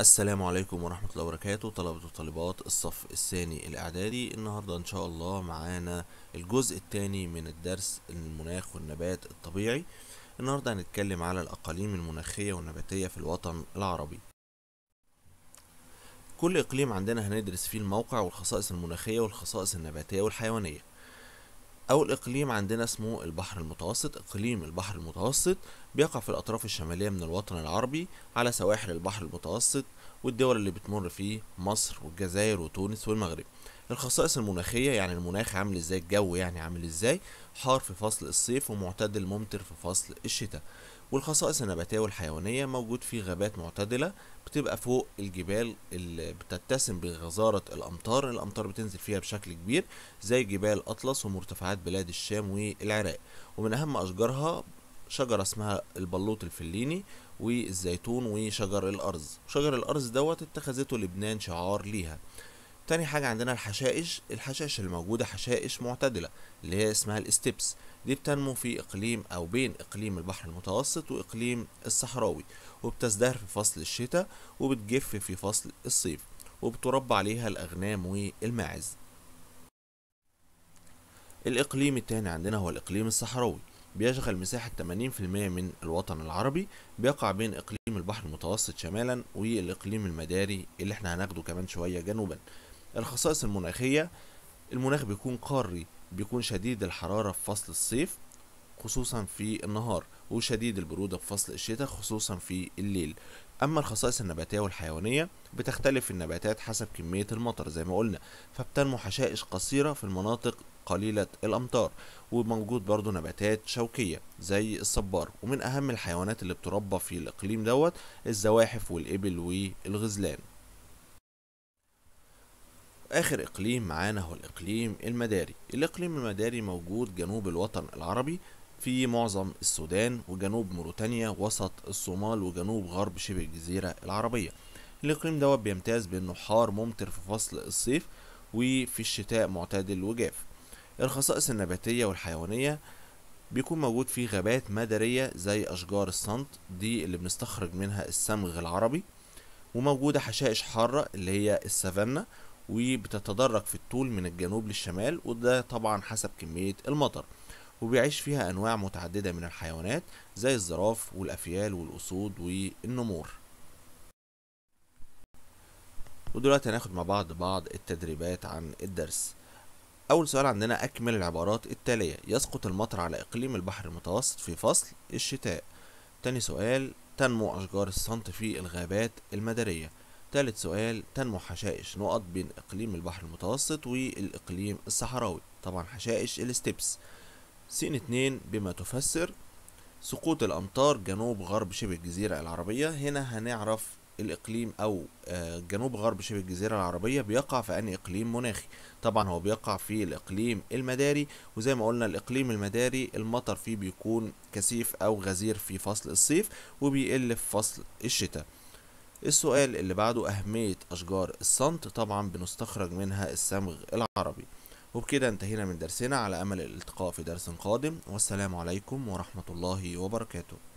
السلام عليكم ورحمة الله وبركاته طلبة وطالبات الصف الثاني الإعدادي النهاردة إن شاء الله معانا الجزء الثاني من الدرس المناخ والنبات الطبيعي النهاردة هنتكلم على الأقاليم المناخية والنباتية في الوطن العربي كل إقليم عندنا هندرس فيه الموقع والخصائص المناخية والخصائص النباتية والحيوانية أول إقليم عندنا اسمه البحر المتوسط إقليم البحر المتوسط بيقع في الأطراف الشمالية من الوطن العربي على سواحل البحر المتوسط والدول اللي بتمر فيه مصر والجزائر وتونس والمغرب الخصائص المناخية يعني المناخ عامل ازاي الجو يعني عامل ازاي حار في فصل الصيف ومعتدل ممطر في فصل الشتاء والخصائص النباتية والحيوانية موجود في غابات معتدلة بتبقى فوق الجبال اللي بتتسم بغزارة الأمطار الأمطار بتنزل فيها بشكل كبير زي جبال أطلس ومرتفعات بلاد الشام والعراق ومن أهم أشجارها شجرة اسمها البلوط الفليني والزيتون وشجر الأرز شجر الأرز دوت اتخذته لبنان شعار ليها تاني حاجة عندنا الحشائش الحشائش الموجودة حشائش معتدلة اللي هي اسمها الاستبس دي بتنمو في إقليم أو بين إقليم البحر المتوسط وإقليم الصحراوي وبتزدهر في فصل الشتاء وبتجف في فصل الصيف وبتربى عليها الأغنام والماعز الإقليم التاني عندنا هو الإقليم الصحراوي بيشغل مساحة 80% من الوطن العربي بيقع بين إقليم البحر المتوسط شمالا والإقليم المداري اللي احنا هناخده كمان شوية جنوبا الخصائص المناخية المناخ بيكون قاري بيكون شديد الحرارة في فصل الصيف خصوصا في النهار وشديد البرودة في فصل الشتاء خصوصا في الليل أما الخصائص النباتية والحيوانية بتختلف النباتات حسب كمية المطر زي ما قلنا فبتنمو حشائش قصيرة في المناطق قليلة الأمطار وموجود برضو نباتات شوكية زي الصبار ومن أهم الحيوانات اللي بتربى في الإقليم دوت الزواحف والإبل والغزلان آخر إقليم معانا هو الإقليم المداري الإقليم المداري موجود جنوب الوطن العربي في معظم السودان وجنوب موريتانيا وسط الصومال وجنوب غرب شبه الجزيرة العربية الإقليم دوت بيمتاز بأنه حار ممطر في فصل الصيف وفي الشتاء معتدل وجاف الخصائص النباتية والحيوانية بيكون موجود فيه غابات مدارية زي أشجار الصنت دي اللي بنستخرج منها السمغ العربي وموجودة حشائش حارة اللي هي السافانا وبتتدرج في الطول من الجنوب للشمال وده طبعا حسب كمية المطر وبيعيش فيها أنواع متعددة من الحيوانات زي الزراف والأفيال والأسود والنمور ودلوقتي هناخد مع بعض بعض التدريبات عن الدرس أول سؤال عندنا أكمل العبارات التالية يسقط المطر على إقليم البحر المتوسط في فصل الشتاء تاني سؤال تنمو أشجار السنت في الغابات المدارية تالت سؤال تنمو حشائش نقط بين إقليم البحر المتوسط والإقليم الصحراوي طبعا حشائش الستبس س اتنين بما تفسر سقوط الأمطار جنوب غرب شبه الجزيرة العربية هنا هنعرف الإقليم أو آه، جنوب غرب شبه الجزيرة العربية بيقع في أنهي إقليم مناخي طبعا هو بيقع في الإقليم المداري وزي ما قلنا الإقليم المداري المطر فيه بيكون كثيف أو غزير في فصل الصيف وبيقل في فصل الشتاء السؤال اللي بعده أهمية أشجار الصمت طبعا بنستخرج منها الصمغ العربي وبكده انتهينا من درسنا على أمل الالتقاء في درس قادم والسلام عليكم ورحمة الله وبركاته